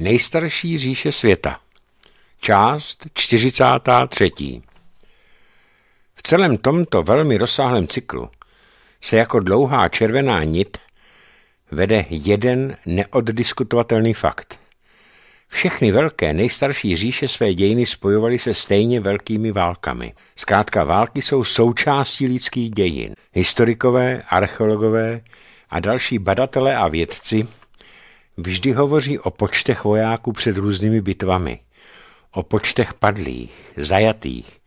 Nejstarší říše světa. Část 43. V celém tomto velmi rozsáhlém cyklu se jako dlouhá červená nit vede jeden neoddiskutovatelný fakt. Všechny velké nejstarší říše své dějiny spojovaly se stejně velkými válkami. Zkrátka války jsou součástí lidských dějin. Historikové, archeologové a další badatelé a vědci – vždy hovoří o počtech vojáků před různými bitvami, o počtech padlých, zajatých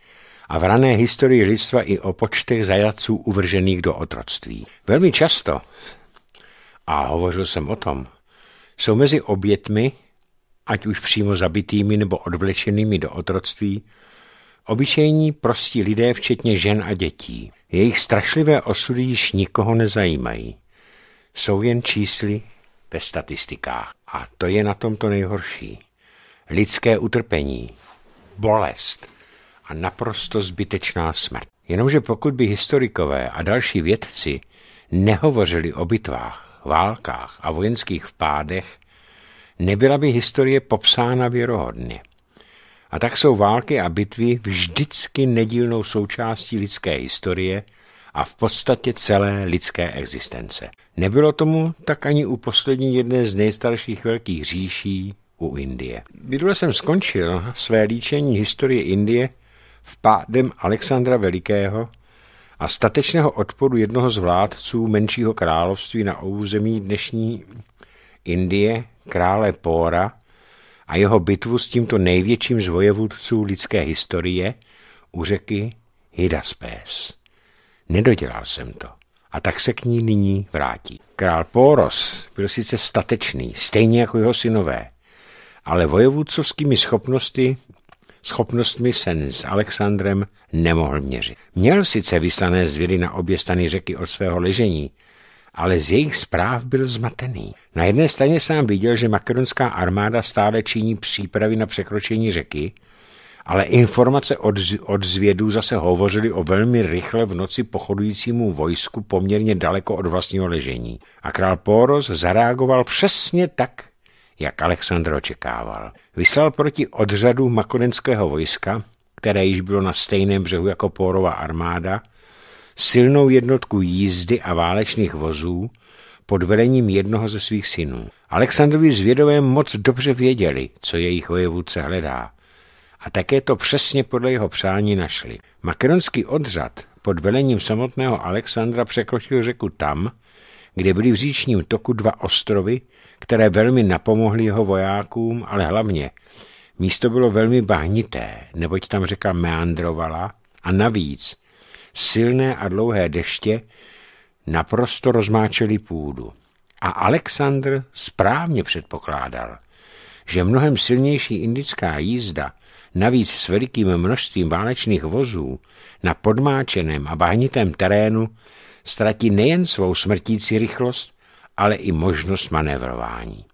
a v rané historii lidstva i o počtech zajatců uvržených do otroctví. Velmi často, a hovořil jsem o tom, jsou mezi obětmi, ať už přímo zabitými nebo odvlečenými do otroctví, obyčejní prostí lidé, včetně žen a dětí. Jejich strašlivé osudy již nikoho nezajímají. Jsou jen čísly ve statistikách. A to je na tom to nejhorší. Lidské utrpení, bolest a naprosto zbytečná smrt. Jenomže pokud by historikové a další vědci nehovořili o bitvách, válkách a vojenských vpádech, nebyla by historie popsána věrohodně. A tak jsou války a bitvy vždycky nedílnou součástí lidské historie – a v podstatě celé lidské existence. Nebylo tomu tak ani u poslední jedné z nejstarších velkých říší, u Indie. Minule jsem skončil své líčení historie Indie v pádem Alexandra Velikého a statečného odporu jednoho z vládců menšího království na území dnešní Indie, krále Póra, a jeho bitvu s tímto největším z vojevůdců lidské historie u řeky Hydaspes. Nedodělal jsem to. A tak se k ní nyní vrátí. Král Póros byl sice statečný, stejně jako jeho synové, ale vojevůcovskými schopnosti, schopnostmi se s Alexandrem nemohl měřit. Měl sice vyslané zvěry na obě strany řeky od svého ležení, ale z jejich zpráv byl zmatený. Na jedné straně sám viděl, že makedonská armáda stále činí přípravy na překročení řeky, ale informace od, od zvědů zase hovořily o velmi rychle v noci pochodujícímu vojsku poměrně daleko od vlastního ležení. A král Poros zareagoval přesně tak, jak Aleksandr očekával. Vyslal proti odřadu makonenského vojska, které již bylo na stejném břehu jako Pórova armáda, silnou jednotku jízdy a válečných vozů pod vedením jednoho ze svých synů. Aleksandrovi zvědové moc dobře věděli, co jejich vojevůdce hledá a také to přesně podle jeho přání našli. Makedonský odřad pod velením samotného Alexandra překročil řeku tam, kde byly v říčním toku dva ostrovy, které velmi napomohly jeho vojákům, ale hlavně místo bylo velmi bahnité, neboť tam řeka meandrovala a navíc silné a dlouhé deště naprosto rozmáčely půdu. A Alexandr správně předpokládal, že mnohem silnější indická jízda navíc s velikým množstvím válečných vozů na podmáčeném a bahnitém terénu, ztratí nejen svou smrtící rychlost, ale i možnost manevrování.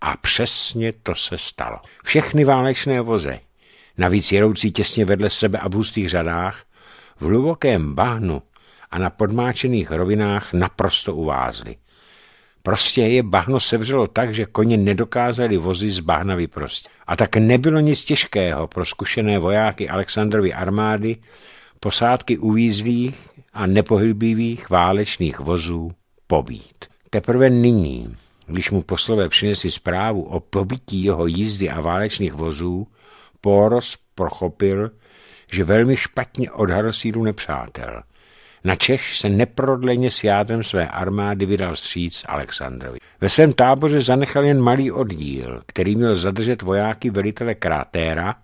A přesně to se stalo. Všechny válečné voze, navíc jedoucí těsně vedle sebe a v hustých řadách, v hlubokém bahnu a na podmáčených rovinách naprosto uvázly. Prostě je bahno sevřelo tak, že koně nedokázali vozy z bahna vyprostit. A tak nebylo nic těžkého pro zkušené vojáky Alexandrovy armády posádky uvízlých a nepohyblivých válečných vozů pobít. Teprve nyní, když mu poslové přinesli zprávu o pobytí jeho jízdy a válečných vozů, Poros prochopil, že velmi špatně odhadl sílu nepřátel – na Češ se neprodleně s jádrem své armády vydal stříc Alexandrovi. Ve svém táboře zanechal jen malý oddíl, který měl zadržet vojáky velitele Krátéra,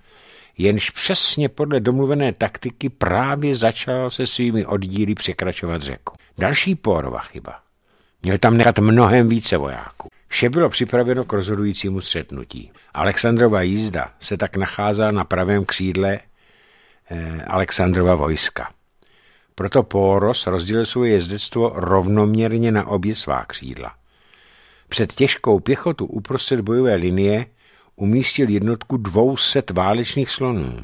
jenž přesně podle domluvené taktiky právě začal se svými oddíly překračovat řeku. Další pórova chyba. Měl tam nechat mnohem více vojáků. Vše bylo připraveno k rozhodujícímu střetnutí. Alexandrova jízda se tak nacházela na pravém křídle eh, Alexandrova vojska. Proto Póros rozdělil svoje jezdectvo rovnoměrně na obě svá křídla. Před těžkou pěchotu uprostřed bojové linie umístil jednotku 200 válečných slonů.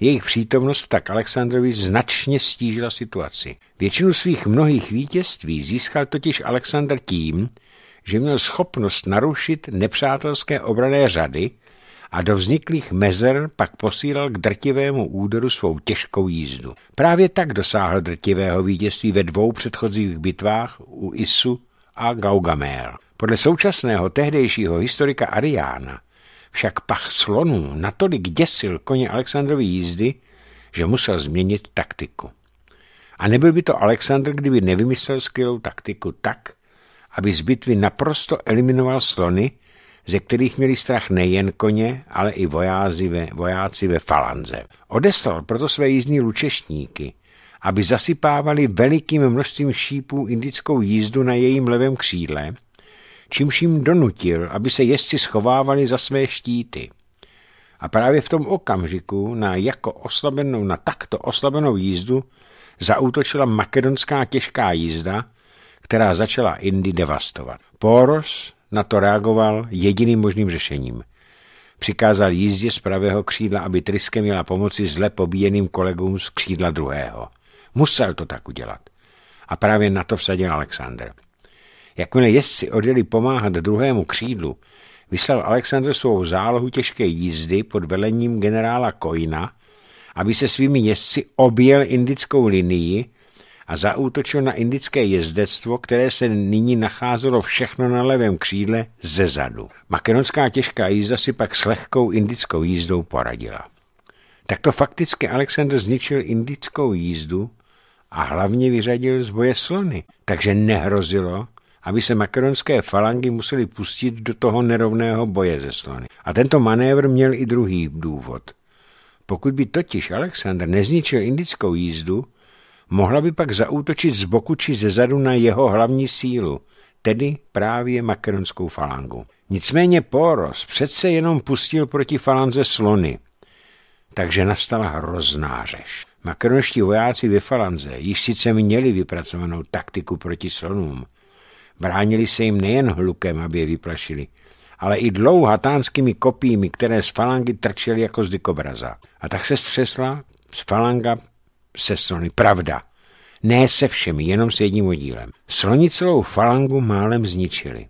Jejich přítomnost tak Alexandrovi značně stížila situaci. Většinu svých mnohých vítězství získal totiž Alexandr tím, že měl schopnost narušit nepřátelské obrané řady a do vzniklých mezer pak posílal k drtivému úderu svou těžkou jízdu. Právě tak dosáhl drtivého vítězství ve dvou předchozích bitvách u Isu a Gaugamel. Podle současného tehdejšího historika Ariána však pach slonů natolik děsil koně Alexandrovy jízdy, že musel změnit taktiku. A nebyl by to Alexandr, kdyby nevymyslel skvělou taktiku tak, aby z bitvy naprosto eliminoval slony ze kterých měli strach nejen koně, ale i vojáci ve, vojáci ve falanze. Odeslal proto své jízdní lučešníky, aby zasypávali velikým množstvím šípů indickou jízdu na jejím levém křídle, čímž jim donutil, aby se jezdci schovávali za své štíty. A právě v tom okamžiku na, jako oslabenou, na takto oslabenou jízdu zautočila makedonská těžká jízda, která začala Indy devastovat. Poros, na to reagoval jediným možným řešením. Přikázal jízdě z pravého křídla, aby Triske měla pomoci zle pobíjeným kolegům z křídla druhého. Musel to tak udělat. A právě na to vsadil Alexander. Jakmile jezdci odjeli pomáhat druhému křídlu, vyslal Alexander svou zálohu těžké jízdy pod velením generála Kojna, aby se svými jezdci objel indickou linii a zaútočil na indické jezdectvo, které se nyní nacházelo všechno na levém křídle ze zadu. Makedonská těžká jízda si pak s lehkou indickou jízdou poradila. Takto fakticky Alexandr zničil indickou jízdu a hlavně vyřadil z boje slony, takže nehrozilo, aby se makaronské falangy museli pustit do toho nerovného boje ze slony. A tento manévr měl i druhý důvod. Pokud by totiž Alexander nezničil indickou jízdu, Mohla by pak zaútočit z boku či ze zadu na jeho hlavní sílu, tedy právě makedonskou falangu. Nicméně Poros přece jenom pustil proti falanze slony, takže nastala hrozná řeš. Makronští vojáci ve falanze již sice měli vypracovanou taktiku proti slonům. Bránili se jim nejen hlukem, aby je vyplašili, ale i dlouhatánskými kopími, které z falangy trčely jako z dykobraza. A tak se střesla z falanga se slony, pravda. Ne se všemi, jenom s jedním oddílem. Sloni celou falangu málem zničili.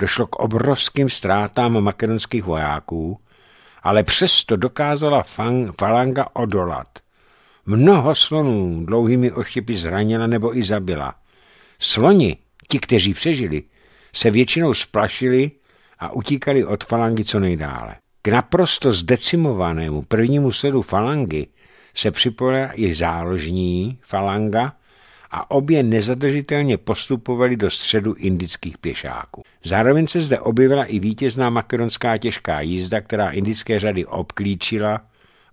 Došlo k obrovským ztrátám makedonských vojáků, ale přesto dokázala fang, falanga odolat. Mnoho slonů dlouhými oštěpy zranila nebo i zabila. Sloni, ti, kteří přežili, se většinou splašili a utíkali od falangy co nejdále. K naprosto zdecimovanému prvnímu sledu falangy se připojila i záložní falanga a obě nezadržitelně postupovaly do středu indických pěšáků. Zároveň se zde objevila i vítězná makedonská těžká jízda, která indické řady obklíčila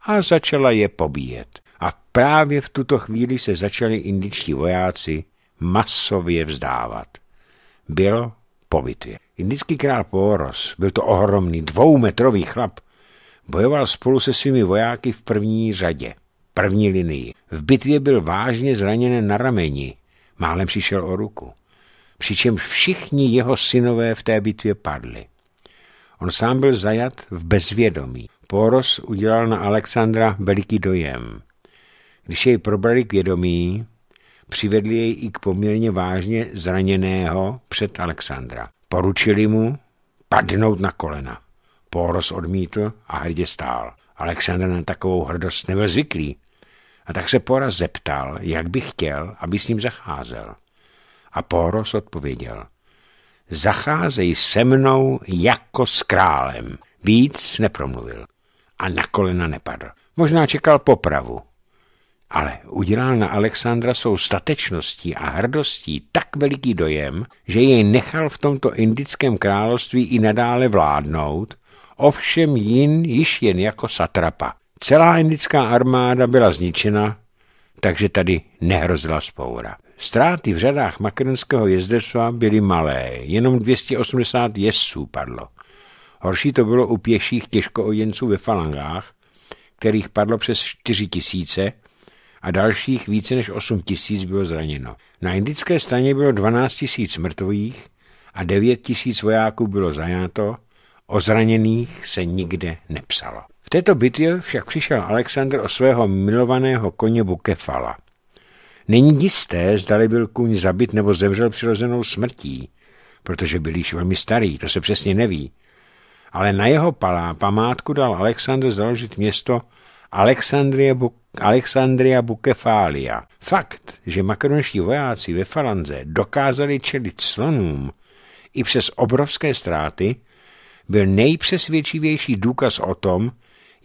a začala je pobíjet. A právě v tuto chvíli se začali indičtí vojáci masově vzdávat. Bylo po bitvě. Indický král Poros, byl to ohromný dvoumetrový chlap, bojoval spolu se svými vojáky v první řadě první linii. V bitvě byl vážně zraněn na rameni, málem přišel o ruku. Přičemž všichni jeho synové v té bitvě padli. On sám byl zajat v bezvědomí. Poros udělal na Alexandra veliký dojem. Když jej probrali k vědomí, přivedli jej i k poměrně vážně zraněného před Alexandra. Poručili mu padnout na kolena. Poros odmítl a hrdě stál. Alexandr na takovou hrdost nebyl zvyklý. A tak se Poros zeptal, jak by chtěl, aby s ním zacházel. A Poros odpověděl, zacházej se mnou jako s králem. Víc nepromluvil a na kolena nepadl. Možná čekal popravu, ale udělal na Alexandra svou statečností a hrdostí tak veliký dojem, že jej nechal v tomto indickém království i nadále vládnout, ovšem jin již jen jako satrapa, Celá indická armáda byla zničena, takže tady nehrozila spoura. Ztráty v řadách makedonského jezdectva byly malé, jenom 280 jezdců padlo. Horší to bylo u pěších těžkoojenců ve falangách, kterých padlo přes 4 tisíce a dalších více než 8 tisíc bylo zraněno. Na indické straně bylo 12 tisíc mrtvých a 9 tisíc vojáků bylo zajato, o zraněných se nikde nepsalo. V této bitvě však přišel Alexandr o svého milovaného koně Bukefala. Není jisté, zdali byl kůň zabit nebo zemřel přirozenou smrtí, protože byl již velmi starý, to se přesně neví. Ale na jeho palá památku dal Alexandr založit město Alexandria, Bu- Alexandria Bukefália. Fakt, že makedonští vojáci ve Falanze dokázali čelit slonům i přes obrovské ztráty, byl nejpřesvědčivější důkaz o tom,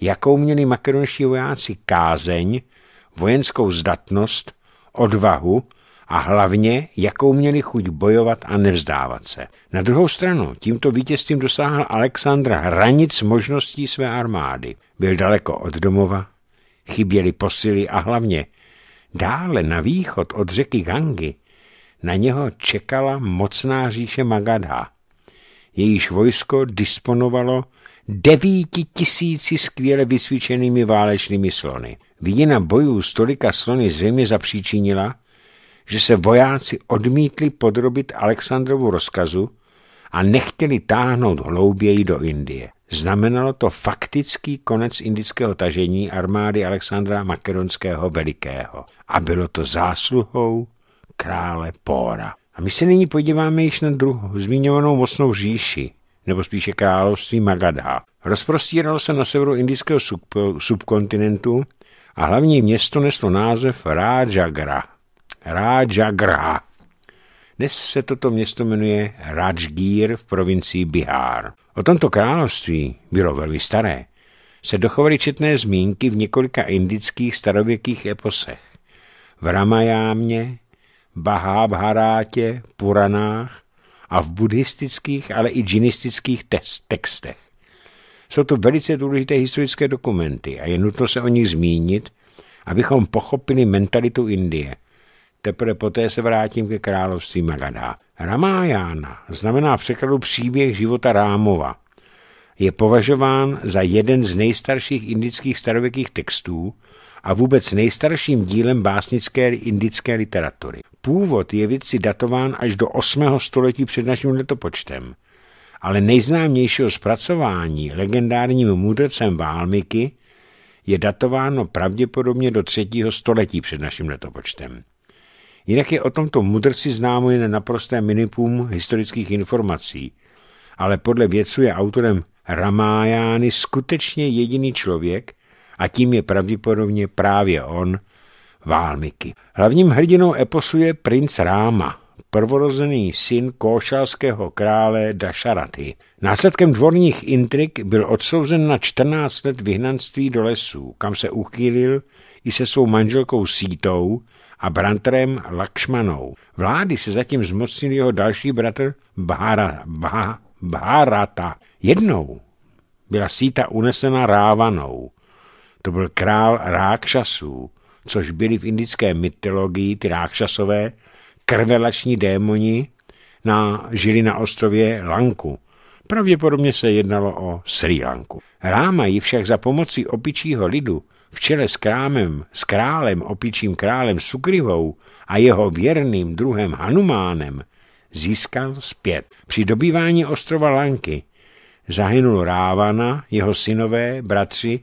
jakou měli makedonští vojáci kázeň, vojenskou zdatnost, odvahu a hlavně, jakou měli chuť bojovat a nevzdávat se. Na druhou stranu, tímto vítězstvím dosáhl Alexandra hranic možností své armády. Byl daleko od domova, chyběly posily a hlavně dále na východ od řeky Gangi na něho čekala mocná říše Magadha. Jejíž vojsko disponovalo devíti tisíci skvěle vysvíčenými válečnými slony. Vidina bojů stolika tolika slony zřejmě zapříčinila, že se vojáci odmítli podrobit Alexandrovu rozkazu a nechtěli táhnout hlouběji do Indie. Znamenalo to faktický konec indického tažení armády Alexandra Makedonského Velikého. A bylo to zásluhou krále Póra. A my se nyní podíváme již na druhou zmíněnou mocnou říši, nebo spíše království Magadha. Rozprostíral se na severu indického sub, subkontinentu a hlavní město neslo název Rajagra. Rajagra. Dnes se toto město jmenuje Rajgir v provincii Bihar. O tomto království bylo velmi staré. Se dochovaly četné zmínky v několika indických starověkých eposech. V Ramajámě, Bahábharátě, Puranách a v buddhistických, ale i džinistických textech. Jsou to velice důležité historické dokumenty a je nutno se o nich zmínit, abychom pochopili mentalitu Indie. Teprve poté se vrátím ke království Magadá. Ramájána znamená v překladu příběh života Rámova. Je považován za jeden z nejstarších indických starověkých textů a vůbec nejstarším dílem básnické indické literatury. Původ je věci datován až do 8. století před naším letopočtem, ale nejznámějšího zpracování legendárním mudrcem Válmiky je datováno pravděpodobně do 3. století před naším letopočtem. Jinak je o tomto mudrci známo jen naprosté minimum historických informací, ale podle vědců je autorem Ramájány skutečně jediný člověk, a tím je pravděpodobně právě on, Válmiky. Hlavním hrdinou eposu je princ Ráma, prvorozený syn košalského krále Dašaraty. Následkem dvorních intrik byl odsouzen na 14 let vyhnanství do lesů, kam se uchýlil i se svou manželkou Sítou a bratrem Lakšmanou. Vlády se zatím zmocnil jeho další bratr Bhára, Bhá, Bharata. Jednou byla Síta unesena rávanou. To byl král rákšasů, což byli v indické mytologii ty rákšasové, krvelační démoni, na, žili na ostrově Lanku. Pravděpodobně se jednalo o Sri Lanku. Ráma ji však za pomocí opičího lidu v čele s krámem, s králem, opičím králem Sukrivou a jeho věrným druhem Hanumánem získal zpět. Při dobývání ostrova Lanky zahynul Rávana, jeho synové, bratři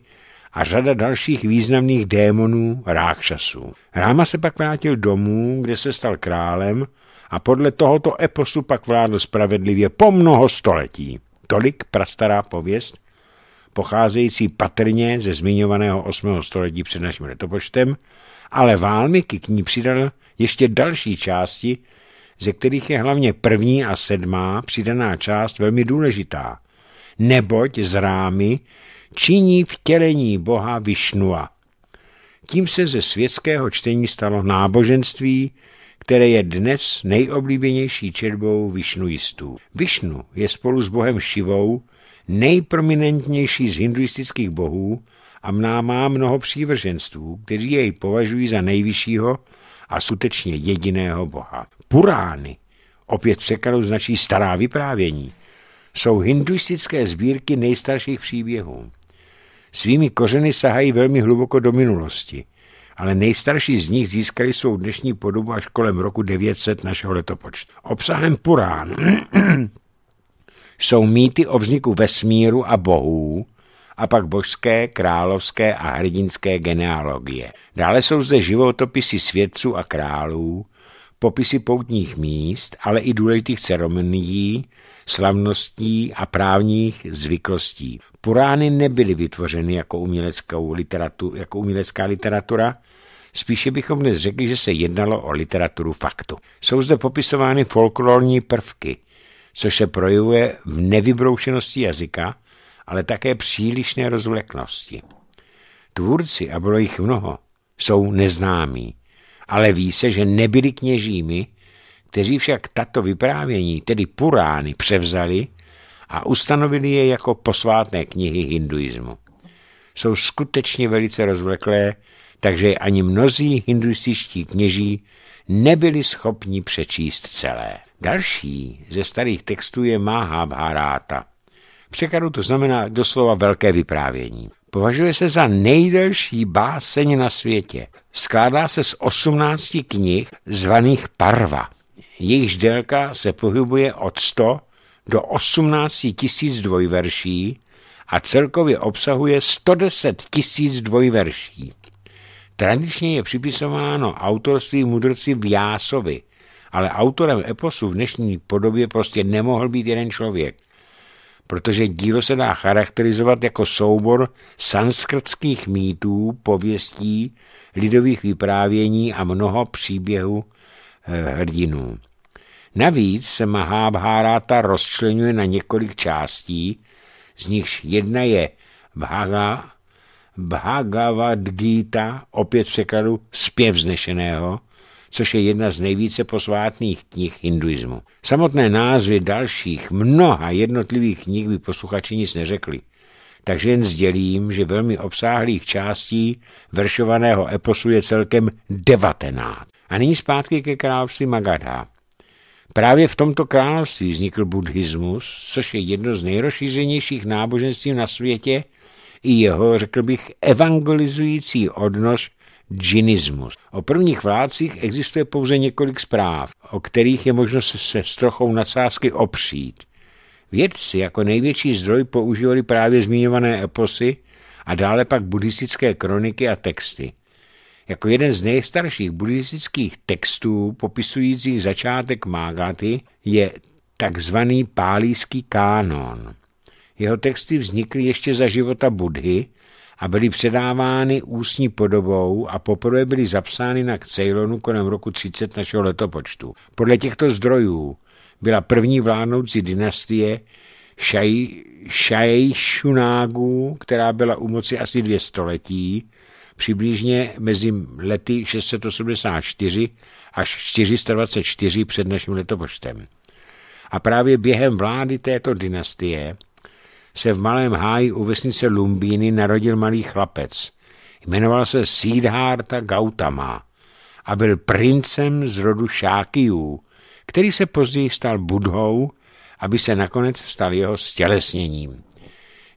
a řada dalších významných démonů Rákšasů. Ráma se pak vrátil domů, kde se stal králem a podle tohoto eposu pak vládl spravedlivě po mnoho století. Tolik prastará pověst, pocházející patrně ze zmiňovaného 8. století před naším letopočtem, ale Válmiky k ní přidal ještě další části, ze kterých je hlavně první a sedmá přidaná část velmi důležitá, neboť z rámy činí vtělení boha Višnua. Tím se ze světského čtení stalo náboženství, které je dnes nejoblíbenější četbou višnuistů. Višnu je spolu s bohem Šivou nejprominentnější z hinduistických bohů a má mnoho přívrženců, kteří jej považují za nejvyššího a skutečně jediného boha. Purány, opět překladu značí stará vyprávění, jsou hinduistické sbírky nejstarších příběhů. Svými kořeny sahají velmi hluboko do minulosti, ale nejstarší z nich získali svou dnešní podobu až kolem roku 900 našeho letopočtu. Obsahem Purán jsou mýty o vzniku vesmíru a bohů, a pak božské, královské a hrdinské genealogie. Dále jsou zde životopisy svědců a králů, popisy poutních míst, ale i důležitých ceremonií, slavností a právních zvyklostí. Purány nebyly vytvořeny jako, uměleckou literatu, jako umělecká literatura, spíše bychom dnes řekli, že se jednalo o literaturu faktu. Jsou zde popisovány folklorní prvky, což se projevuje v nevybroušenosti jazyka, ale také přílišné rozvleknosti. Tvůrci, a bylo jich mnoho, jsou neznámí, ale ví se, že nebyli kněžími, kteří však tato vyprávění, tedy purány, převzali a ustanovili je jako posvátné knihy hinduismu. Jsou skutečně velice rozvleklé, takže ani mnozí hinduističtí kněží nebyli schopni přečíst celé. Další ze starých textů je Mahabharata. Překladu to znamená doslova velké vyprávění. Považuje se za nejdelší báseň na světě. Skládá se z 18 knih zvaných Parva. Jejichž délka se pohybuje od 100 do 18 tisíc dvojverší a celkově obsahuje 110 tisíc dvojverší. Tradičně je připisováno autorství mudrci Vjásovi, ale autorem eposu v dnešní podobě prostě nemohl být jeden člověk, protože dílo se dá charakterizovat jako soubor sanskrtských mýtů, pověstí, lidových vyprávění a mnoho příběhů eh, hrdinů. Navíc se Mahábhárata rozčlenuje na několik částí, z nichž jedna je Bhaga, Bhagavad Gita, opět v překladu zpěv znešeného, což je jedna z nejvíce posvátných knih hinduismu. Samotné názvy dalších mnoha jednotlivých knih by posluchači nic neřekli, takže jen sdělím, že velmi obsáhlých částí veršovaného eposu je celkem devatenáct. A nyní zpátky ke království Magadha. Právě v tomto království vznikl buddhismus, což je jedno z nejrozšířenějších náboženství na světě, i jeho, řekl bych, evangelizující odnož džinismus. O prvních vládcích existuje pouze několik zpráv, o kterých je možno se, se s trochou nadsázky opřít. Vědci jako největší zdroj používali právě zmiňované eposy a dále pak buddhistické kroniky a texty – jako jeden z nejstarších buddhistických textů popisujících začátek Mágaty je takzvaný pálíský kánon. Jeho texty vznikly ještě za života Budhy a byly předávány ústní podobou a poprvé byly zapsány na Ceylonu kolem roku 30 našeho letopočtu. Podle těchto zdrojů byla první vládnoucí dynastie Shai Shai Shunagu, která byla u moci asi dvě století, přibližně mezi lety 684 až 424 před naším letopočtem. A právě během vlády této dynastie se v Malém háji u vesnice Lumbíny narodil malý chlapec. Jmenoval se Siddhartha Gautama a byl princem z rodu Šákyů, který se později stal budhou, aby se nakonec stal jeho stělesněním.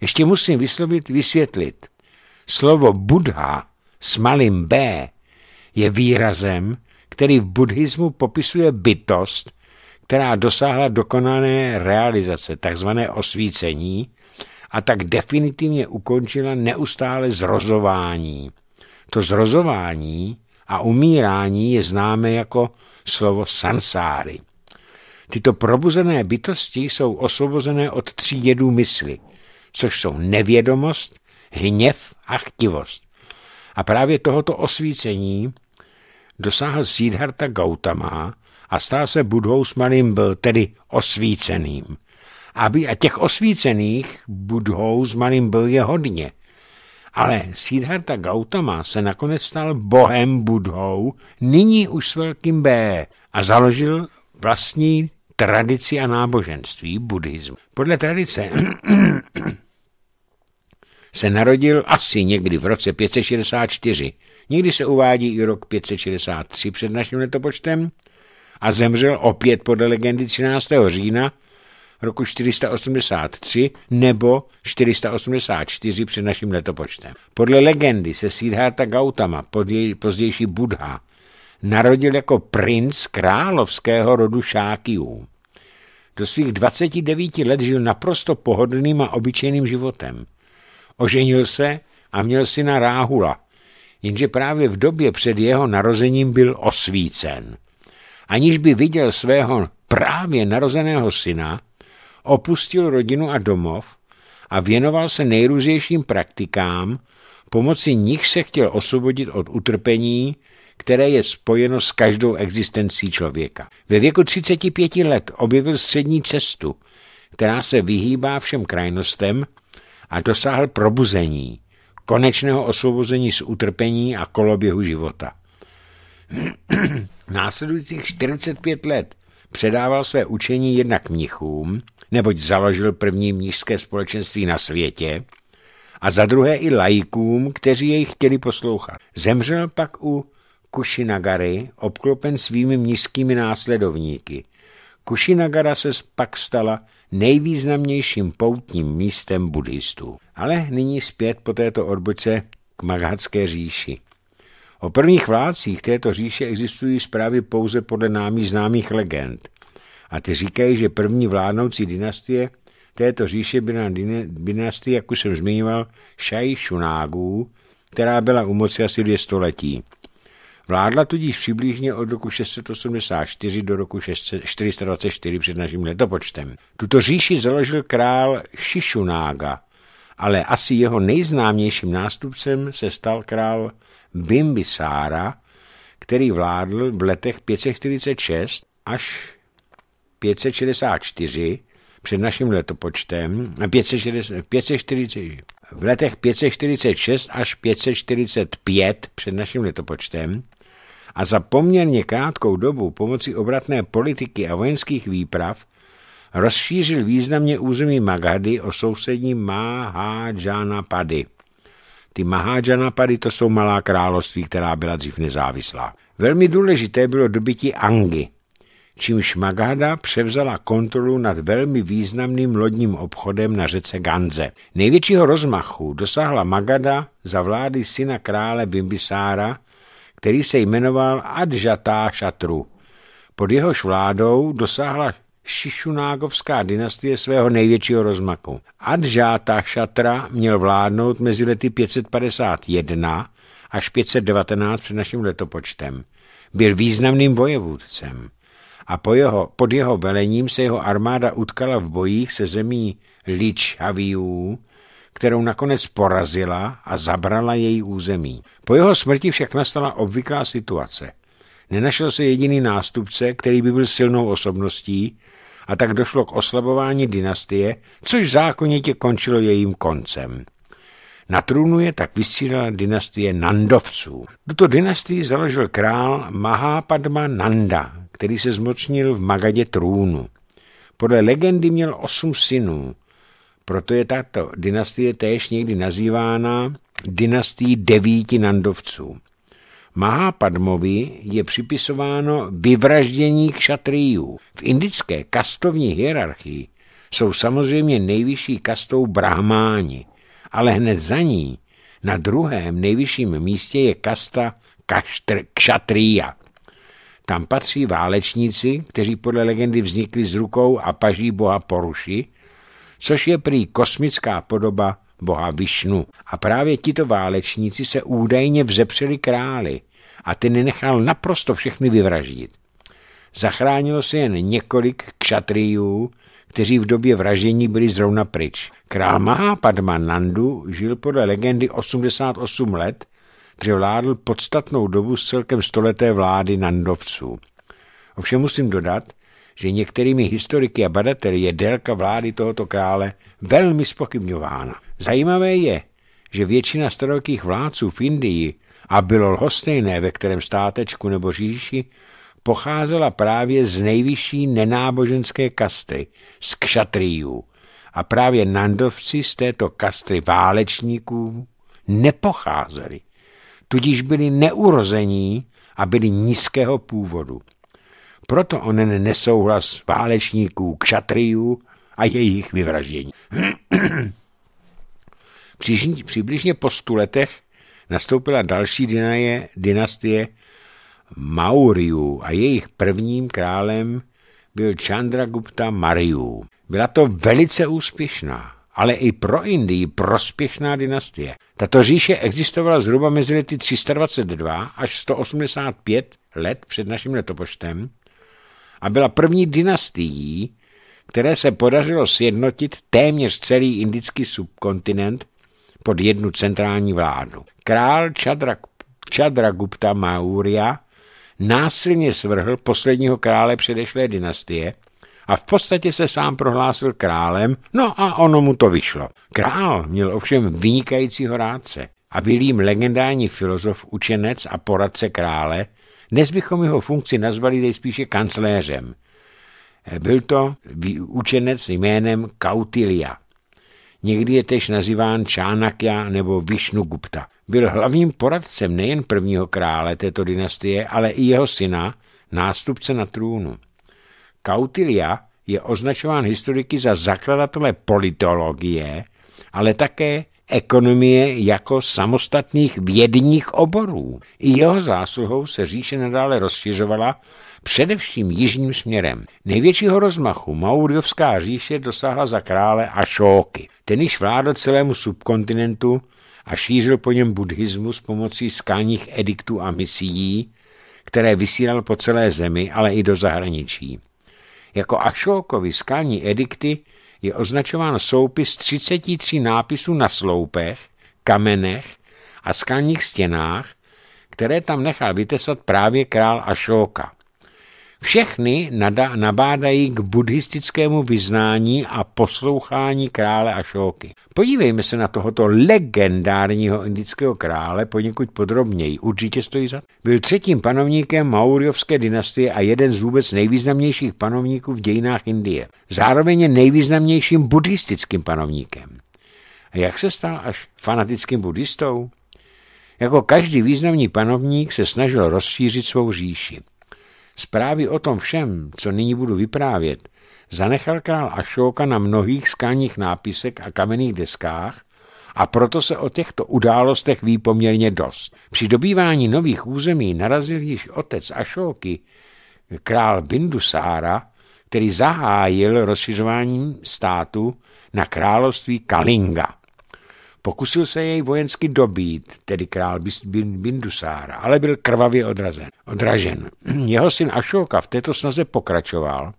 Ještě musím vyslovit, vysvětlit. Slovo Buddha s malým b je výrazem, který v buddhismu popisuje bytost, která dosáhla dokonané realizace, takzvané osvícení, a tak definitivně ukončila neustále zrozování. To zrozování a umírání je známé jako slovo sansáry. Tyto probuzené bytosti jsou osvobozené od tří jedů mysli, což jsou nevědomost, hněv a chtivost. A právě tohoto osvícení dosáhl Siddhartha Gautama a stal se budhou s malým byl, tedy osvíceným. Aby, a těch osvícených budhou s malým byl je hodně. Ale Siddhartha Gautama se nakonec stal bohem budhou, nyní už s velkým B, a založil vlastní tradici a náboženství, buddhismu. Podle tradice se narodil asi někdy v roce 564, někdy se uvádí i rok 563 před naším letopočtem, a zemřel opět podle legendy 13. října roku 483 nebo 484 před naším letopočtem. Podle legendy se Siddhartha Gautama, pozdější Buddha, narodil jako princ královského rodu Šákyů. Do svých 29 let žil naprosto pohodlným a obyčejným životem. Oženil se a měl syna Ráhula, jenže právě v době před jeho narozením byl osvícen. Aniž by viděl svého právě narozeného syna, opustil rodinu a domov a věnoval se nejrůznějším praktikám, pomocí nich se chtěl osvobodit od utrpení, které je spojeno s každou existencí člověka. Ve věku 35 let objevil střední cestu, která se vyhýbá všem krajnostem a dosáhl probuzení, konečného osvobození z utrpení a koloběhu života. Následujících 45 let předával své učení jednak mnichům, neboť založil první mnížské společenství na světě, a za druhé i laikům, kteří jej chtěli poslouchat. Zemřel pak u Kushinagary, obklopen svými mnižskými následovníky. Kushinagara se pak stala nejvýznamnějším poutním místem buddhistů. Ale nyní zpět po této odboce k Maghátské říši. O prvních vládcích této říše existují zprávy pouze podle námi známých legend. A ty říkají, že první vládnoucí dynastie této říše byla dynastie, jak už jsem zmiňoval, Šaj Šunágů, která byla u moci asi dvě století. Vládla tudíž přibližně od roku 684 do roku 424 před naším letopočtem. Tuto říši založil král Šišunága, ale asi jeho nejznámějším nástupcem se stal král Bimbisára, který vládl v letech 546 až 564 před naším letopočtem, 560, 540, v letech 546 až 545 před naším letopočtem, a za poměrně krátkou dobu pomocí obratné politiky a vojenských výprav rozšířil významně území Magady o sousední Mahajanapady. Ty Mahajanapady to jsou malá království, která byla dřív nezávislá. Velmi důležité bylo dobytí Angy, čímž Magada převzala kontrolu nad velmi významným lodním obchodem na řece Ganze. Největšího rozmachu dosáhla Magada za vlády syna krále Bimbisára který se jmenoval Adžatá Šatru. Pod jehož vládou dosáhla Šišunágovská dynastie svého největšího rozmaku. Adžáta Šatra měl vládnout mezi lety 551 až 519 před naším letopočtem. Byl významným vojevůdcem a po jeho, pod jeho velením se jeho armáda utkala v bojích se zemí Ličhaviů, kterou nakonec porazila a zabrala její území. Po jeho smrti však nastala obvyklá situace. Nenašel se jediný nástupce, který by byl silnou osobností, a tak došlo k oslabování dynastie, což zákonitě končilo jejím koncem. Na trůnu je tak vysílala dynastie Nandovců. Tuto dynastii založil král Mahapadma Nanda, který se zmocnil v Magadě trůnu. Podle legendy měl osm synů, proto je tato dynastie též někdy nazývána dynastií devíti nandovců. Mahapadmovi je připisováno vyvraždění kšatriů. V indické kastovní hierarchii jsou samozřejmě nejvyšší kastou brahmáni, ale hned za ní na druhém nejvyšším místě je kasta kaštr, Tam patří válečníci, kteří podle legendy vznikli z rukou a paží boha Poruši, což je prý kosmická podoba boha Višnu. A právě tito válečníci se údajně vzepřeli králi a ty nenechal naprosto všechny vyvraždit. Zachránilo se jen několik kšatriů, kteří v době vražení byli zrovna pryč. Král Mahapadma Nandu žil podle legendy 88 let, převládl podstatnou dobu s celkem stoleté vlády Nandovců. Ovšem musím dodat, že některými historiky a badateli je délka vlády tohoto krále velmi spochybňována. Zajímavé je, že většina starokých vládců v Indii a bylo lhostejné, ve kterém státečku nebo říši, pocházela právě z nejvyšší nenáboženské kasty, z kšatriů. A právě nandovci z této kastry válečníků nepocházeli. Tudíž byli neurození a byli nízkého původu. Proto onen nesouhlas válečníků kšatriů a jejich vyvraždění. přibližně po stu letech nastoupila další dynaje, dynastie Mauriů a jejich prvním králem byl Chandragupta Mariu. Byla to velice úspěšná, ale i pro Indii prospěšná dynastie. Tato říše existovala zhruba mezi lety 322 až 185 let před naším letopočtem a byla první dynastií, které se podařilo sjednotit téměř celý indický subkontinent pod jednu centrální vládu. Král Čadrak, Gupta Maurya násilně svrhl posledního krále předešlé dynastie a v podstatě se sám prohlásil králem, no a ono mu to vyšlo. Král měl ovšem vynikajícího rádce a byl jim legendární filozof, učenec a poradce krále dnes bychom jeho funkci nazvali nejspíše kancléřem. Byl to učenec jménem Kautilia. Někdy je tež nazýván Čánakya nebo Višnu Gupta. Byl hlavním poradcem nejen prvního krále této dynastie, ale i jeho syna, nástupce na trůnu. Kautilia je označován historiky za zakladatele politologie, ale také ekonomie jako samostatných vědních oborů. I jeho zásluhou se říše nadále rozšiřovala především jižním směrem. Největšího rozmachu Mauriovská říše dosáhla za krále Ašóky. Ten již vládl celému subkontinentu a šířil po něm buddhismus pomocí skálních ediktů a misií, které vysílal po celé zemi, ale i do zahraničí. Jako Ašókovi skální edikty je označován soupis 33 nápisů na sloupech, kamenech a skalních stěnách, které tam nechal vytesat právě král Ašóka. Všechny nabádají k buddhistickému vyznání a poslouchání krále Ašóky. Podívejme se na tohoto legendárního indického krále poněkud podrobněji. Určitě stojí za. Byl třetím panovníkem Mauriovské dynastie a jeden z vůbec nejvýznamnějších panovníků v dějinách Indie. Zároveň je nejvýznamnějším buddhistickým panovníkem. A jak se stal až fanatickým buddhistou? Jako každý významný panovník se snažil rozšířit svou říši. Zprávy o tom všem, co nyní budu vyprávět, zanechal král Ašoka na mnohých skalních nápisek a kamenných deskách a proto se o těchto událostech ví poměrně dost. Při dobývání nových území narazil již otec Ašoky, král Bindusára, který zahájil rozšiřování státu na království Kalinga. Pokusil se jej vojensky dobít, tedy král Bindusára, ale byl krvavě odrazen, odražen. Jeho syn Ašoka v této snaze pokračoval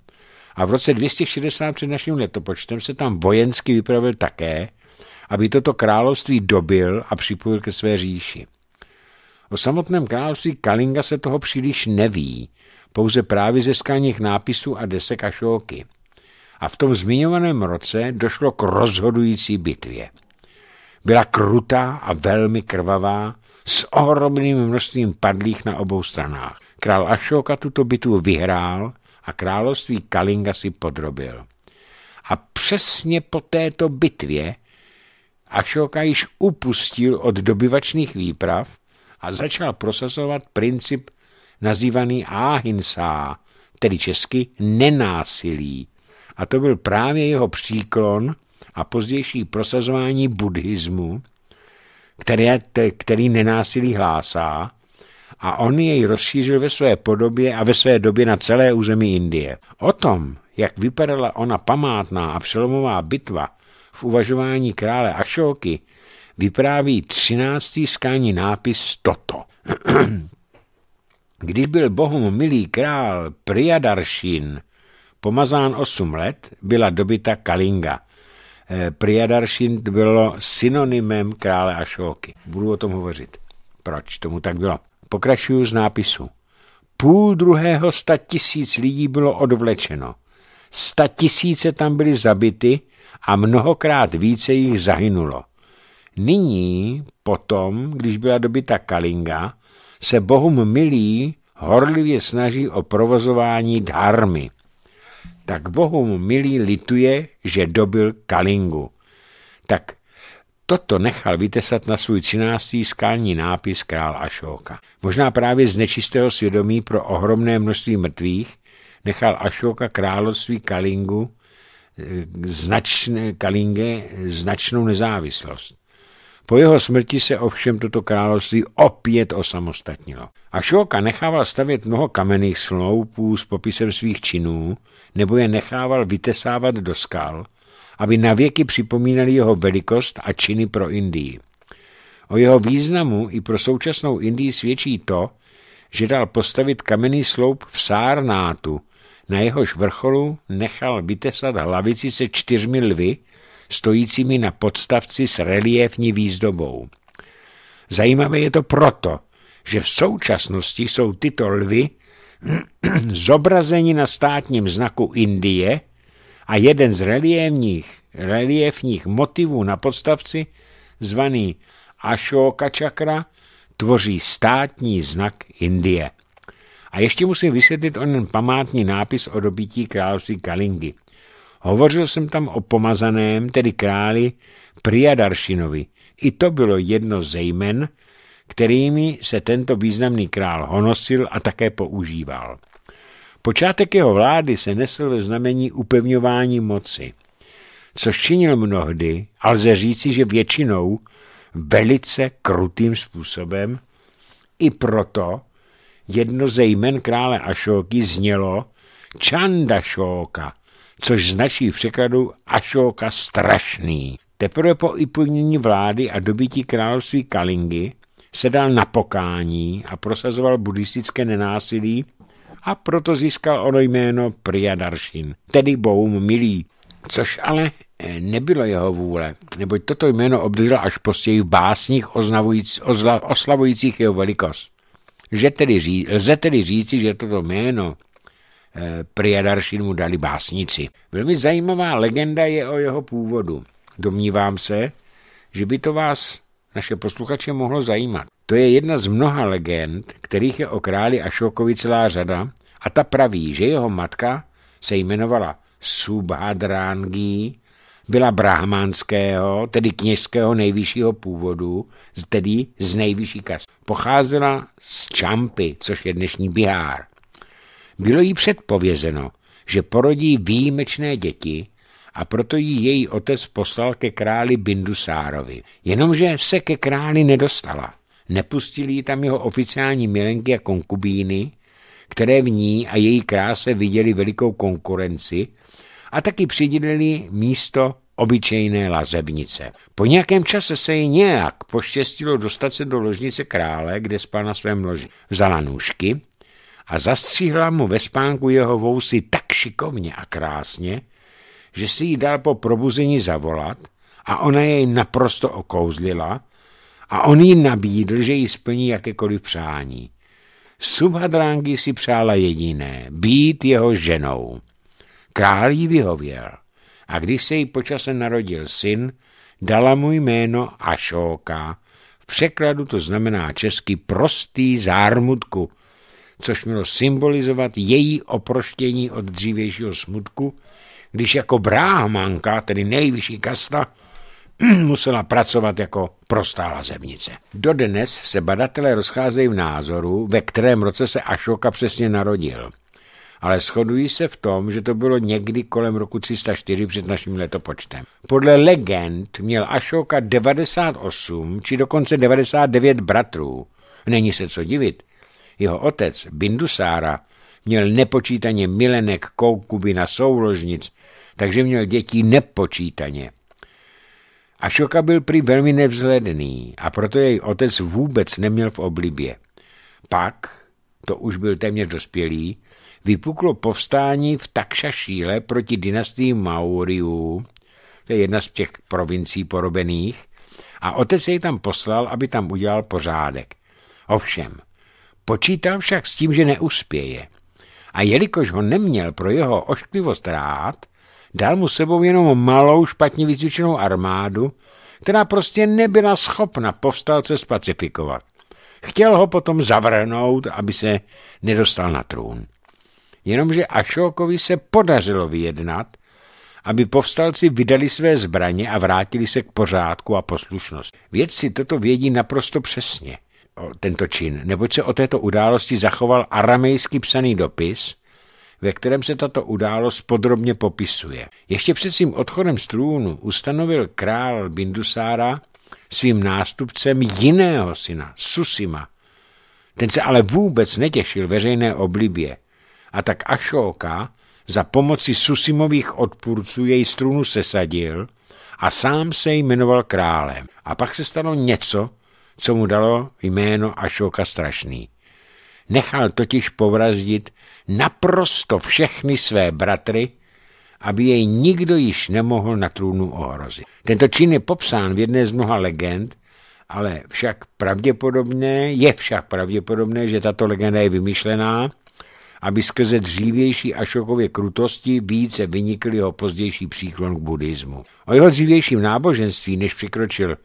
a v roce 260 před naším letopočtem se tam vojensky vypravil také, aby toto království dobil a připojil ke své říši. O samotném království Kalinga se toho příliš neví, pouze právě ze skáních nápisů a desek Ašoky. A v tom zmiňovaném roce došlo k rozhodující bitvě byla krutá a velmi krvavá, s ohromným množstvím padlých na obou stranách. Král Ašoka tuto bitvu vyhrál a království Kalinga si podrobil. A přesně po této bitvě Ašoka již upustil od dobyvačných výprav a začal prosazovat princip nazývaný Ahinsa, tedy česky nenásilí. A to byl právě jeho příklon a pozdější prosazování buddhismu, který, který nenásilí hlásá, a on jej rozšířil ve své podobě a ve své době na celé území Indie. O tom, jak vypadala ona památná a přelomová bitva v uvažování krále Ašoky, vypráví třináctý skání nápis toto. Když byl bohům milý král Priadaršin pomazán osm let, byla dobyta Kalinga – Eh, Priyadaršin bylo synonymem krále Ašóky. Budu o tom hovořit. Proč tomu tak bylo? Pokračuju z nápisu. Půl druhého sta tisíc lidí bylo odvlečeno. Sta tisíce tam byly zabity a mnohokrát více jich zahynulo. Nyní, potom, když byla dobyta Kalinga, se Bohum milí horlivě snaží o provozování dharmy – tak Bohům milý lituje, že dobil Kalingu. Tak toto nechal vytesat na svůj třináctý skální nápis král Ašoka. Možná právě z nečistého svědomí pro ohromné množství mrtvých nechal Ašoka království Kalingu eh, značné, Kalinge eh, značnou nezávislost. Po jeho smrti se ovšem toto království opět osamostatnilo. Ašoka nechával stavět mnoho kamenných sloupů s popisem svých činů, nebo je nechával vytesávat do skal, aby navěky připomínali jeho velikost a činy pro Indii. O jeho významu i pro současnou Indii svědčí to, že dal postavit kamenný sloup v Sárnátu, na jehož vrcholu nechal vytesat hlavici se čtyřmi lvy, stojícími na podstavci s reliefní výzdobou. Zajímavé je to proto, že v současnosti jsou tyto lvy zobrazeni na státním znaku Indie a jeden z reliefních motivů na podstavci, zvaný Ashoka čakra, tvoří státní znak Indie. A ještě musím vysvětlit onen památný nápis o dobití království Kalingy – Hovořil jsem tam o pomazaném, tedy králi Priadaršinovi. I to bylo jedno ze jmen, kterými se tento významný král honosil a také používal. Počátek jeho vlády se nesl ve znamení upevňování moci, což činil mnohdy, ale lze říci, že většinou velice krutým způsobem, i proto jedno ze jmen krále Ašóky znělo Čanda Šóka, což značí v překladu Ašoka strašný. Teprve po vyplnění vlády a dobytí království Kalingy se dal na pokání a prosazoval buddhistické nenásilí a proto získal ono jméno Priyadarshin, tedy Bohum milý, což ale eh, nebylo jeho vůle, neboť toto jméno obdržel až později v básních oslavujících jeho velikost. Že tedy, ří, lze tedy říci, že toto jméno Eh, Priadaršin mu dali básníci. Velmi zajímavá legenda je o jeho původu. Domnívám se, že by to vás, naše posluchače, mohlo zajímat. To je jedna z mnoha legend, kterých je o králi Ašokovi celá řada a ta praví, že jeho matka se jmenovala Subhadrangi, byla brahmánského, tedy kněžského nejvyššího původu, tedy z nejvyšší kas. Pocházela z Čampy, což je dnešní Bihár. Bylo jí předpovězeno, že porodí výjimečné děti a proto ji její otec poslal ke králi Bindusárovi. Jenomže se ke králi nedostala. Nepustili ji tam jeho oficiální milenky a konkubíny, které v ní a její kráse viděli velikou konkurenci a taky přidělili místo obyčejné lazebnice. Po nějakém čase se jí nějak poštěstilo dostat se do ložnice krále, kde spal na svém loži. Vzala nůžky a zastříhla mu ve spánku jeho vousy tak šikovně a krásně, že si jí dal po probuzení zavolat a ona jej naprosto okouzlila a on jí nabídl, že jí splní jakékoliv přání. Subhadrangi si přála jediné, být jeho ženou. Král jí vyhověl a když se jí počase narodil syn, dala mu jméno Ašóka. V překladu to znamená česky prostý zármutku – což mělo symbolizovat její oproštění od dřívějšího smutku, když jako bráhmanka, tedy nejvyšší kasta, musela pracovat jako prostá lazebnice. Dodnes se badatelé rozcházejí v názoru, ve kterém roce se Ašoka přesně narodil. Ale shodují se v tom, že to bylo někdy kolem roku 304 před naším letopočtem. Podle legend měl Ašoka 98 či dokonce 99 bratrů. Není se co divit, jeho otec, Bindusára, měl nepočítaně milenek koukubin na souložnic, takže měl dětí nepočítaně. A Šoka byl prý velmi nevzhledný a proto jej otec vůbec neměl v oblibě. Pak, to už byl téměř dospělý, vypuklo povstání v Takšašíle proti dynastii Mauriů, to je jedna z těch provincií porobených, a otec jej tam poslal, aby tam udělal pořádek. Ovšem, Počítal však s tím, že neuspěje. A jelikož ho neměl pro jeho ošklivost rád, dal mu sebou jenom malou, špatně vyzvičenou armádu, která prostě nebyla schopna povstalce spacifikovat. Chtěl ho potom zavrhnout, aby se nedostal na trůn. Jenomže Ašokovi se podařilo vyjednat, aby povstalci vydali své zbraně a vrátili se k pořádku a poslušnosti. Vědci toto vědí naprosto přesně – tento čin, neboť se o této události zachoval aramejský psaný dopis, ve kterém se tato událost podrobně popisuje. Ještě před svým odchodem z trůnu ustanovil král Bindusára svým nástupcem jiného syna, Susima. Ten se ale vůbec netěšil veřejné oblibě a tak Ašóka za pomoci Susimových odpůrců jej strunu sesadil a sám se jmenoval králem. A pak se stalo něco, co mu dalo jméno Ašoka Strašný. Nechal totiž povrazdit naprosto všechny své bratry, aby jej nikdo již nemohl na trůnu ohrozit. Tento čin je popsán v jedné z mnoha legend, ale však pravděpodobné, je však pravděpodobné, že tato legenda je vymyšlená, aby skrze dřívější Ašokově krutosti více vynikl jeho pozdější příklon k buddhismu. O jeho dřívějším náboženství, než přikročil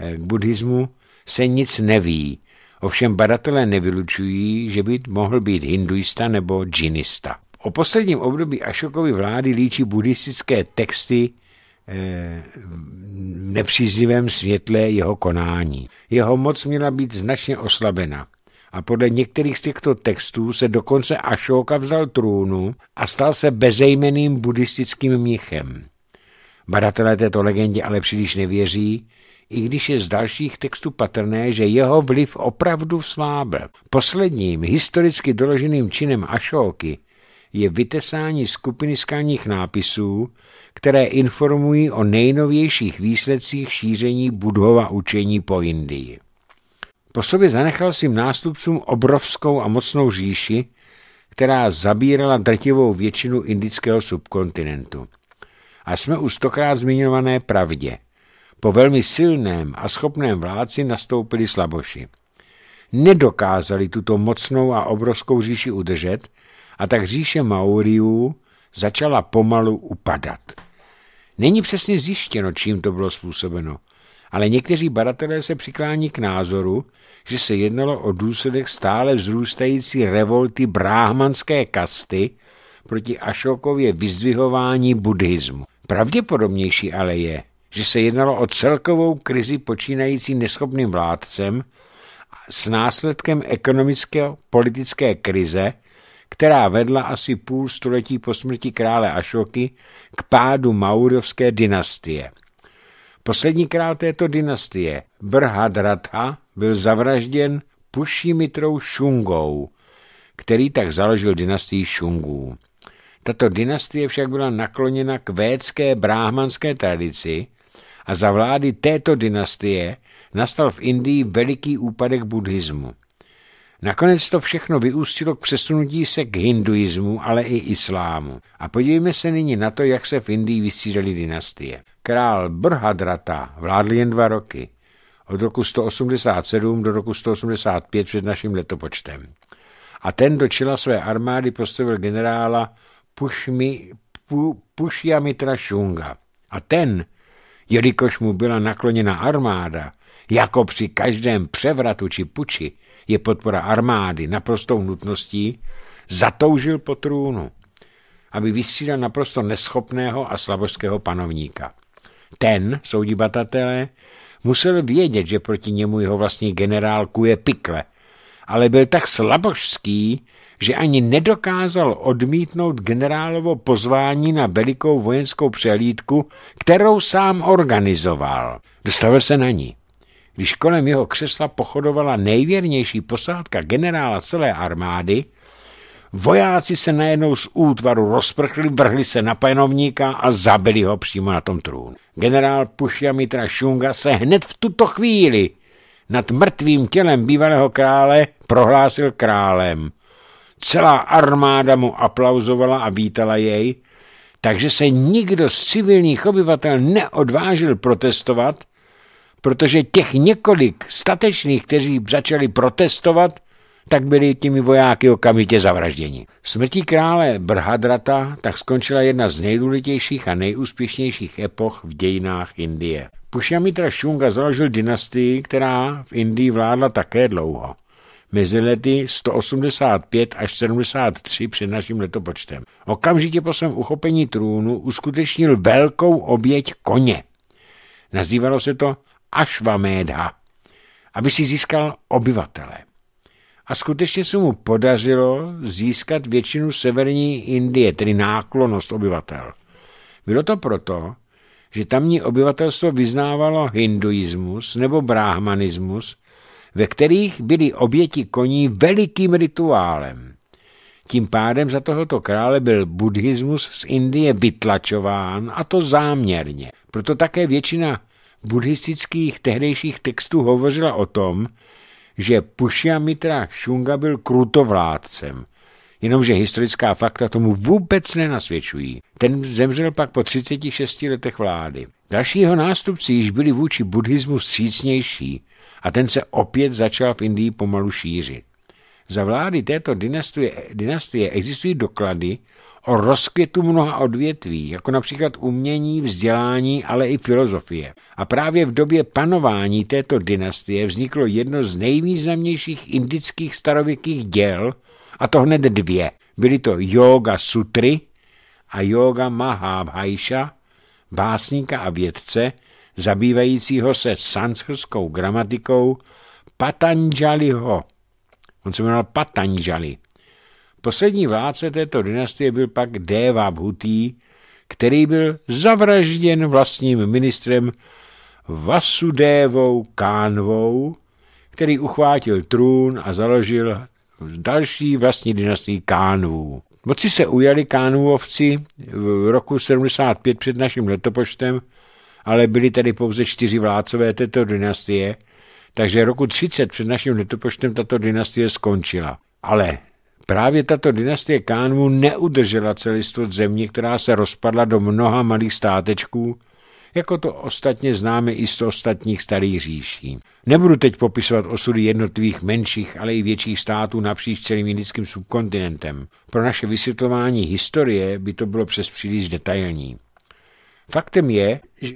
eh, k buddhismu, se nic neví. Ovšem badatelé nevylučují, že by mohl být hinduista nebo džinista. O posledním období Ašokovy vlády líčí buddhistické texty eh, v nepříznivém světle jeho konání. Jeho moc měla být značně oslabena. A podle některých z těchto textů se dokonce Ašoka vzal trůnu a stal se bezejmeným buddhistickým mnichem. Badatelé této legendě ale příliš nevěří i když je z dalších textů patrné, že jeho vliv opravdu slábil. Posledním historicky doloženým činem Ašóky je vytesání skupiny skalních nápisů, které informují o nejnovějších výsledcích šíření budhova učení po Indii. Po sobě zanechal svým nástupcům obrovskou a mocnou říši, která zabírala drtivou většinu indického subkontinentu. A jsme u stokrát zmiňované pravdě – po velmi silném a schopném vládci nastoupili slaboši. Nedokázali tuto mocnou a obrovskou říši udržet a tak říše Mauriů začala pomalu upadat. Není přesně zjištěno, čím to bylo způsobeno, ale někteří badatelé se přiklání k názoru, že se jednalo o důsledek stále vzrůstající revolty bráhmanské kasty proti Ašokově vyzdvihování buddhismu. Pravděpodobnější ale je, že se jednalo o celkovou krizi počínající neschopným vládcem s následkem ekonomické politické krize, která vedla asi půl století po smrti krále Ašoky k pádu Maurovské dynastie. Poslední král této dynastie, Brhadratha, byl zavražděn Pušimitrou Šungou, který tak založil dynastii Šungů. Tato dynastie však byla nakloněna k védské bráhmanské tradici, a za vlády této dynastie nastal v Indii veliký úpadek buddhismu. Nakonec to všechno vyústilo k přesunutí se k hinduismu, ale i islámu. A podívejme se nyní na to, jak se v Indii vystřídaly dynastie. Král Brhadrata vládl jen dva roky, od roku 187 do roku 185 před naším letopočtem. A ten do čela své armády postavil generála Pušmi, Pu, Pušyamitra Shunga. A ten jelikož mu byla nakloněna armáda, jako při každém převratu či puči je podpora armády naprostou nutností, zatoužil po trůnu, aby vystřídal naprosto neschopného a slabožského panovníka. Ten, soudí batatele, musel vědět, že proti němu jeho vlastní generál kuje pikle, ale byl tak slabožský, že ani nedokázal odmítnout generálovo pozvání na velikou vojenskou přehlídku, kterou sám organizoval. Dostavil se na ní. Když kolem jeho křesla pochodovala nejvěrnější posádka generála celé armády, vojáci se najednou z útvaru rozprchli, vrhli se na panovníka a zabili ho přímo na tom trůnu. Generál Pušiamitra Šunga se hned v tuto chvíli nad mrtvým tělem bývalého krále prohlásil králem Celá armáda mu aplauzovala a vítala jej, takže se nikdo z civilních obyvatel neodvážil protestovat, protože těch několik statečných, kteří začali protestovat, tak byli těmi vojáky okamžitě zavražděni. Smrtí krále Brhadrata tak skončila jedna z nejdůležitějších a nejúspěšnějších epoch v dějinách Indie. Pušyamitra Shunga založil dynastii, která v Indii vládla také dlouho mezi lety 185 až 73 před naším letopočtem. Okamžitě po svém uchopení trůnu uskutečnil velkou oběť koně. Nazývalo se to Ašvamédha, aby si získal obyvatele. A skutečně se mu podařilo získat většinu severní Indie, tedy náklonost obyvatel. Bylo to proto, že tamní obyvatelstvo vyznávalo hinduismus nebo brahmanismus, ve kterých byly oběti koní velikým rituálem. Tím pádem za tohoto krále byl buddhismus z Indie vytlačován, a to záměrně. Proto také většina buddhistických tehdejších textů hovořila o tom, že Pušyamitra Šunga byl krutovládcem, jenomže historická fakta tomu vůbec nenasvědčují. Ten zemřel pak po 36 letech vlády. Dalšího nástupci již byli vůči buddhismu střícnější, a ten se opět začal v Indii pomalu šířit. Za vlády této dynastie, dynastie existují doklady o rozkvětu mnoha odvětví, jako například umění, vzdělání, ale i filozofie. A právě v době panování této dynastie vzniklo jedno z nejvýznamnějších indických starověkých děl, a to hned dvě. Byly to Yoga Sutry a Yoga Mahabhaisha, básníka a vědce, zabývajícího se sanskrskou gramatikou Patanjaliho. On se jmenoval Patanjali. Poslední vládce této dynastie byl pak Deva Bhutý, který byl zavražděn vlastním ministrem Vasudevou Kánvou, který uchvátil trůn a založil další vlastní dynastii Kánvů. Moci se ujali Kánvovci v roku 75 před naším letopočtem ale byli tady pouze čtyři vládcové této dynastie, takže roku 30 před naším letopočtem tato dynastie skončila. Ale právě tato dynastie Kánů neudržela celistvost země, která se rozpadla do mnoha malých státečků, jako to ostatně známe i z ostatních starých říší. Nebudu teď popisovat osudy jednotlivých menších, ale i větších států napříč celým indickým subkontinentem. Pro naše vysvětlování historie by to bylo přes příliš detailní. Faktem je, že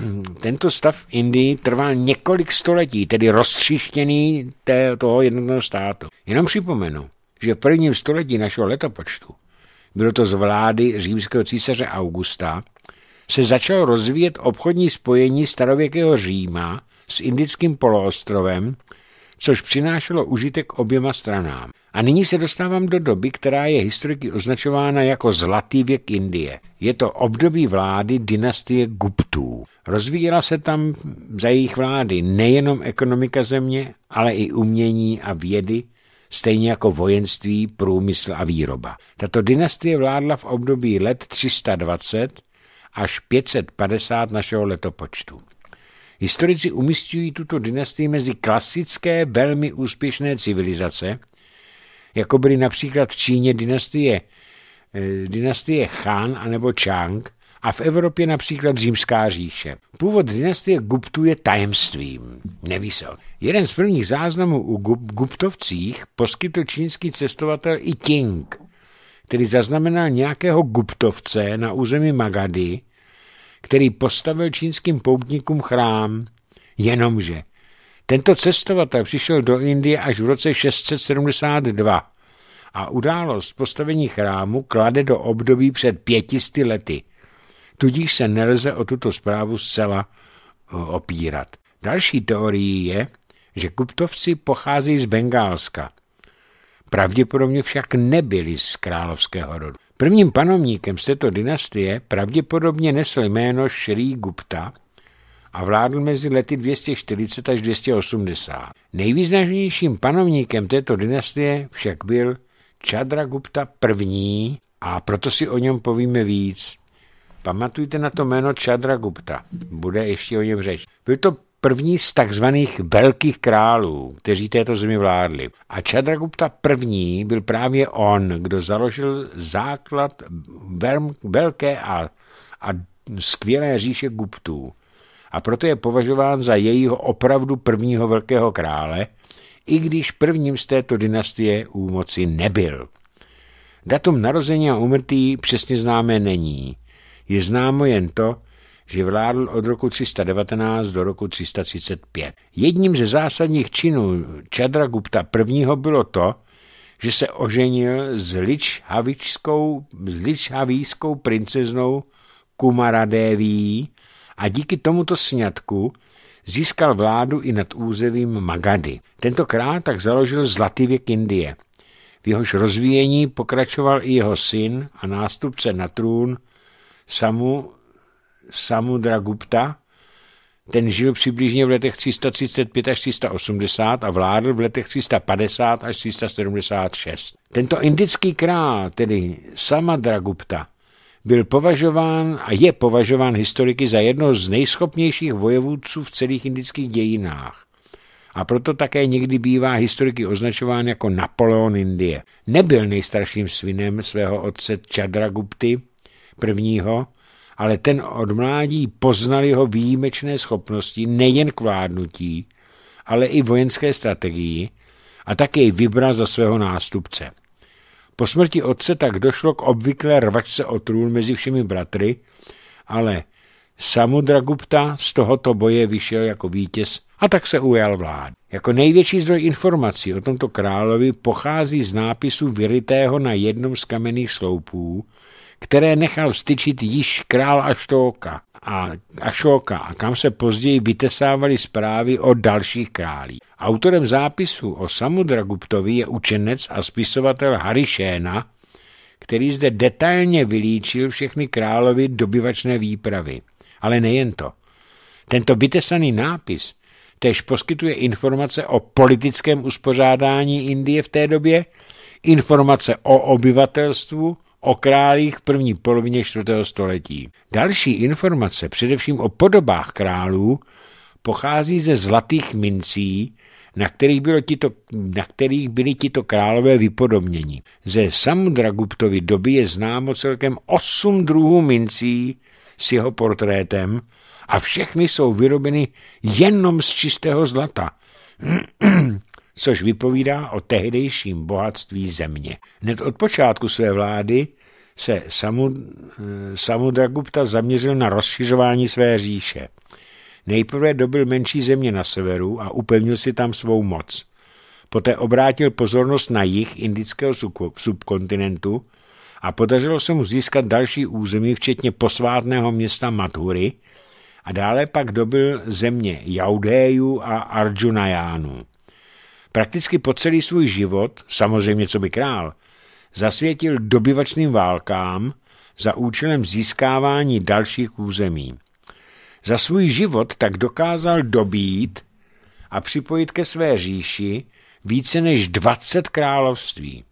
tento stav v Indii trval několik století, tedy rozstříštěný té, toho jednotného státu. Jenom připomenu, že v prvním století našeho letopočtu, bylo to z vlády římského císaře Augusta, se začalo rozvíjet obchodní spojení starověkého Říma s indickým poloostrovem, což přinášelo užitek oběma stranám. A nyní se dostávám do doby, která je historicky označována jako Zlatý věk Indie. Je to období vlády dynastie Guptů. Rozvíjela se tam za jejich vlády nejenom ekonomika země, ale i umění a vědy, stejně jako vojenství, průmysl a výroba. Tato dynastie vládla v období let 320 až 550 našeho letopočtu. Historici umistují tuto dynastii mezi klasické, velmi úspěšné civilizace – jako byly například v Číně dynastie, eh, dynastie a anebo Chang a v Evropě například Římská říše. Původ dynastie Guptů je tajemstvím. Neví se. Jeden z prvních záznamů u Guptovcích poskytl čínský cestovatel i Ting, který zaznamenal nějakého Guptovce na území Magady, který postavil čínským poutníkům chrám, jenomže tento cestovatel přišel do Indie až v roce 672 a událost postavení chrámu klade do období před pětisty lety. Tudíž se nelze o tuto zprávu zcela eh, opírat. Další teorií je, že kuptovci pochází z Bengálska. Pravděpodobně však nebyli z královského rodu. Prvním panovníkem z této dynastie pravděpodobně nesl jméno Šrý Gupta, a vládl mezi lety 240 až 280. Nejvýznamnějším panovníkem této dynastie však byl Čadragupta I. a proto si o něm povíme víc. Pamatujte na to jméno Čadragupta, bude ještě o něm řeč. Byl to první z takzvaných velkých králů, kteří této zemi vládli. A Čadragupta první byl právě on, kdo založil základ velké a, a skvělé říše Guptů a proto je považován za jejího opravdu prvního velkého krále, i když prvním z této dynastie u moci nebyl. Datum narození a umrtí přesně známé není. Je známo jen to, že vládl od roku 319 do roku 335. Jedním ze zásadních činů Čadra Gupta I. bylo to, že se oženil s ličhavičskou, ličhavískou princeznou Kumaradeví, a díky tomuto sňatku získal vládu i nad územím Magady. Tentokrát tak založil Zlatý věk Indie. V jehož rozvíjení pokračoval i jeho syn a nástupce na trůn Samu, Samudragupta. Ten žil přibližně v letech 335 až 380 a vládl v letech 350 až 376. Tento indický král, tedy Samadragupta, byl považován a je považován historiky za jedno z nejschopnějších vojevůdců v celých indických dějinách. A proto také někdy bývá historiky označován jako Napoleon Indie. Nebyl nejstarším svinem svého otce Chadragupty prvního, ale ten od mládí poznal jeho výjimečné schopnosti nejen k vládnutí, ale i vojenské strategii a také vybral za svého nástupce. Po smrti otce tak došlo k obvyklé rvačce o trůn mezi všemi bratry, ale Samudragupta z tohoto boje vyšel jako vítěz a tak se ujal vlád. Jako největší zdroj informací o tomto královi pochází z nápisu vyrytého na jednom z kamenných sloupů, které nechal vstyčit již král Aštoka a Ašoka a kam se později vytesávaly zprávy o dalších králí. Autorem zápisu o Samudraguptovi je učenec a spisovatel Harišéna, který zde detailně vylíčil všechny královy dobyvačné výpravy. Ale nejen to. Tento vytesaný nápis tež poskytuje informace o politickém uspořádání Indie v té době, informace o obyvatelstvu o králích v první polovině 4. století. Další informace, především o podobách králů, pochází ze zlatých mincí, na kterých, bylo tito, na kterých byly tito králové vypodobnění. Ze Samudraguptovy doby je známo celkem osm druhů mincí s jeho portrétem a všechny jsou vyrobeny jenom z čistého zlata. což vypovídá o tehdejším bohatství země. Hned od počátku své vlády se Samud, eh, Samudragupta zaměřil na rozšiřování své říše. Nejprve dobil menší země na severu a upevnil si tam svou moc. Poté obrátil pozornost na jih indického subkontinentu a podařilo se mu získat další území, včetně posvátného města Matury, a dále pak dobil země Jaudéju a Arjunajánu. Prakticky po celý svůj život, samozřejmě co by král, zasvětil dobyvačným válkám za účelem získávání dalších území. Za svůj život tak dokázal dobít a připojit ke své říši více než 20 království.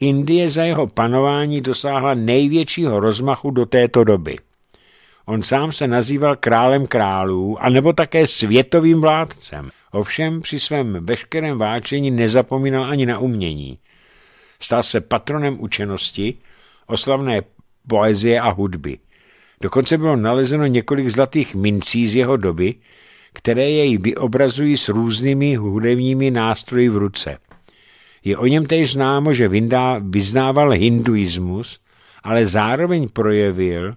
Indie za jeho panování dosáhla největšího rozmachu do této doby. On sám se nazýval králem králů, anebo také světovým vládcem – Ovšem při svém veškerém váčení nezapomínal ani na umění. Stal se patronem učenosti, oslavné poezie a hudby. Dokonce bylo nalezeno několik zlatých mincí z jeho doby, které jej vyobrazují s různými hudebními nástroji v ruce. Je o něm tedy známo, že Vinda vyznával hinduismus, ale zároveň projevil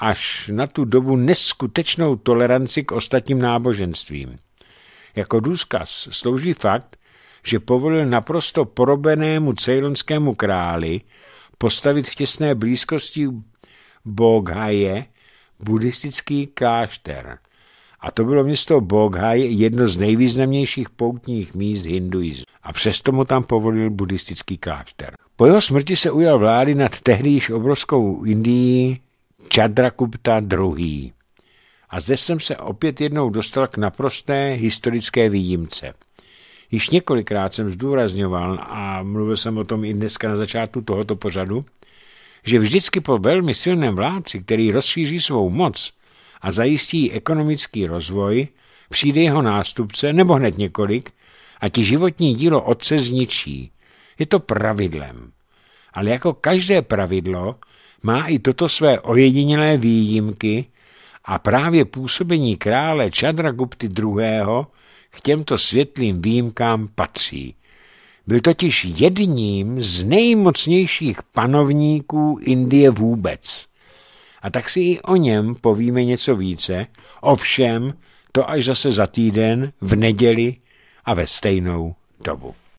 až na tu dobu neskutečnou toleranci k ostatním náboženstvím. Jako důzkaz slouží fakt, že povolil naprosto porobenému cejlonskému králi postavit v těsné blízkosti Boghaje buddhistický klášter. A to bylo město Boghaje jedno z nejvýznamnějších poutních míst hinduismu. A přesto mu tam povolil buddhistický klášter. Po jeho smrti se ujal vlády nad tehdy již obrovskou Indií Čadrakupta II. A zde jsem se opět jednou dostal k naprosté historické výjimce. Již několikrát jsem zdůrazňoval, a mluvil jsem o tom i dneska na začátku tohoto pořadu, že vždycky po velmi silném vládci, který rozšíří svou moc a zajistí ekonomický rozvoj, přijde jeho nástupce, nebo hned několik, a ti životní dílo otce zničí. Je to pravidlem. Ale jako každé pravidlo má i toto své ojedinělé výjimky, a právě působení krále Gupty II. k těmto světlým výjimkám patří. Byl totiž jedním z nejmocnějších panovníků Indie vůbec. A tak si i o něm povíme něco více, ovšem to až zase za týden, v neděli a ve stejnou dobu.